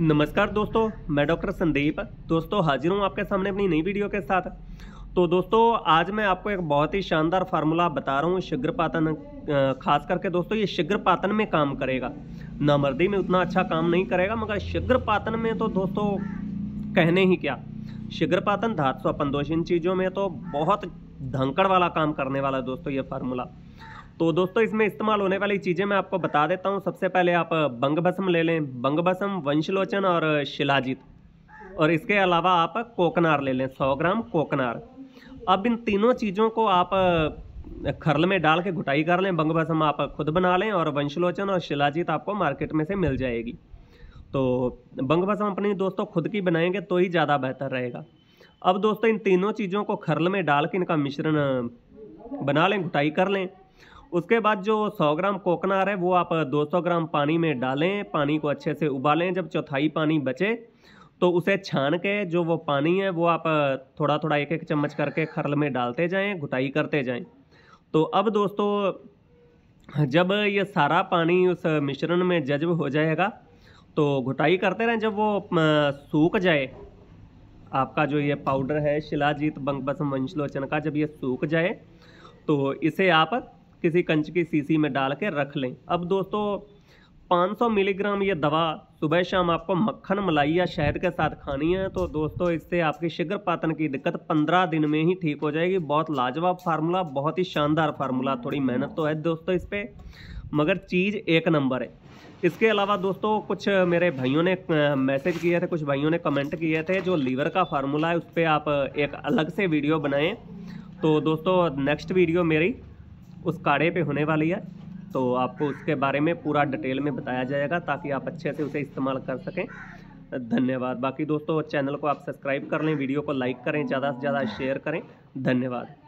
नमस्कार दोस्तों मैं डॉक्टर संदीप दोस्तों हाजिर हूँ आपके सामने अपनी नई वीडियो के साथ तो दोस्तों आज मैं आपको एक बहुत ही शानदार फार्मूला बता रहा हूँ शीघ्र पातन खास करके दोस्तों ये शीघ्र पातन में काम करेगा नामर्दी में उतना अच्छा काम नहीं करेगा मगर शीघ्र पातन में तो दोस्तों कहने ही क्या शीघ्र पातन धातु अपन दोष इन चीज़ों में तो बहुत धंकड़ वाला काम करने वाला दोस्तों ये फार्मूला तो दोस्तों इसमें इस्तेमाल होने वाली चीज़ें मैं आपको बता देता हूँ सबसे पहले आप बंग ले लें बंग वंशलोचन और शिलाजीत और इसके अलावा आप कोकनार ले लें सौ ग्राम कोकनार अब इन तीनों चीज़ों को आप खरल में डाल के घुटाई कर लें बंग आप खुद बना लें और वंशलोचन और शिलाजीत आपको मार्केट में से मिल जाएगी तो बंग अपनी दोस्तों खुद की बनाएंगे तो ही ज़्यादा बेहतर रहेगा अब दोस्तों इन तीनों चीज़ों को खरल में डाल के इनका मिश्रण बना लें घुटाई कर लें उसके बाद जो 100 ग्राम कोकनार है वो आप 200 ग्राम पानी में डालें पानी को अच्छे से उबालें जब चौथाई पानी बचे तो उसे छान के जो वो पानी है वो आप थोड़ा थोड़ा एक एक चम्मच करके खरल में डालते जाएं घुटाई करते जाएं तो अब दोस्तों जब ये सारा पानी उस मिश्रण में जज्ब हो जाएगा तो घुटाई करते रहें जब वो सूख जाए आपका जो ये पाउडर है शिलाजीत बंग बसम वंशलोचन का जब ये सूख जाए तो इसे आप किसी कंच की सीसी में डाल के रख लें अब दोस्तों 500 मिलीग्राम ये दवा सुबह शाम आपको मक्खन मलाई या शहद के साथ खानी है तो दोस्तों इससे आपकी शीघ्र पातन की दिक्कत 15 दिन में ही ठीक हो जाएगी बहुत लाजवाब फार्मूला बहुत ही शानदार फार्मूला थोड़ी मेहनत तो है दोस्तों इस पर मगर चीज़ एक नंबर है इसके अलावा दोस्तों कुछ मेरे भाइयों ने मैसेज किए थे कुछ भाइयों ने कमेंट किए थे जो लीवर का फार्मूला है उस पर आप एक अलग से वीडियो बनाएँ तो दोस्तों नेक्स्ट वीडियो मेरी उस काढ़े पे होने वाली है तो आपको उसके बारे में पूरा डिटेल में बताया जाएगा ताकि आप अच्छे से उसे इस्तेमाल कर सकें धन्यवाद बाकी दोस्तों चैनल को आप सब्सक्राइब कर लें वीडियो को लाइक करें ज़्यादा से ज़्यादा शेयर करें धन्यवाद